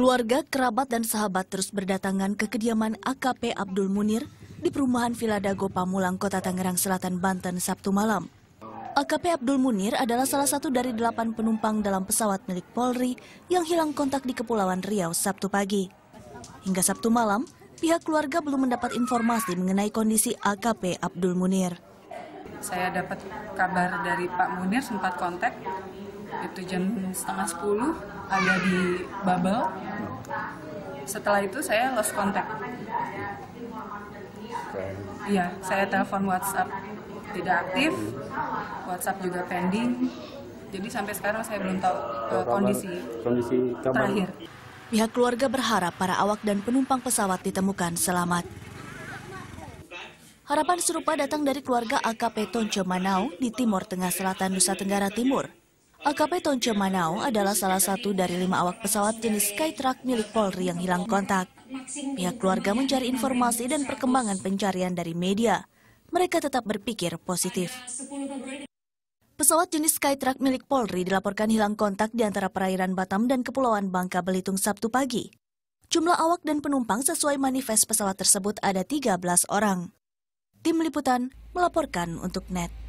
Keluarga, kerabat, dan sahabat terus berdatangan ke kediaman AKP Abdul Munir di perumahan Villa Dago Pamulang, Kota Tangerang Selatan, Banten, Sabtu malam. AKP Abdul Munir adalah salah satu dari delapan penumpang dalam pesawat milik Polri yang hilang kontak di Kepulauan Riau Sabtu pagi. Hingga Sabtu malam, pihak keluarga belum mendapat informasi mengenai kondisi AKP Abdul Munir. Saya dapat kabar dari Pak Munir sempat kontak itu jam setengah sepuluh ada di Babel setelah itu saya lost kontak iya saya telepon WhatsApp tidak aktif WhatsApp juga pending jadi sampai sekarang saya belum tahu uh, kondisi kondisi kabar. terakhir pihak keluarga berharap para awak dan penumpang pesawat ditemukan selamat Harapan serupa datang dari keluarga AKP Tonco Manau di Timur Tengah Selatan Nusa Tenggara Timur. AKP Tonce Manau adalah salah satu dari lima awak pesawat jenis Skytruck milik Polri yang hilang kontak. Pihak keluarga mencari informasi dan perkembangan pencarian dari media. Mereka tetap berpikir positif. Pesawat jenis Skytruck milik Polri dilaporkan hilang kontak di antara perairan Batam dan Kepulauan Bangka Belitung Sabtu pagi. Jumlah awak dan penumpang sesuai manifest pesawat tersebut ada 13 orang. Tim Liputan melaporkan untuk NET.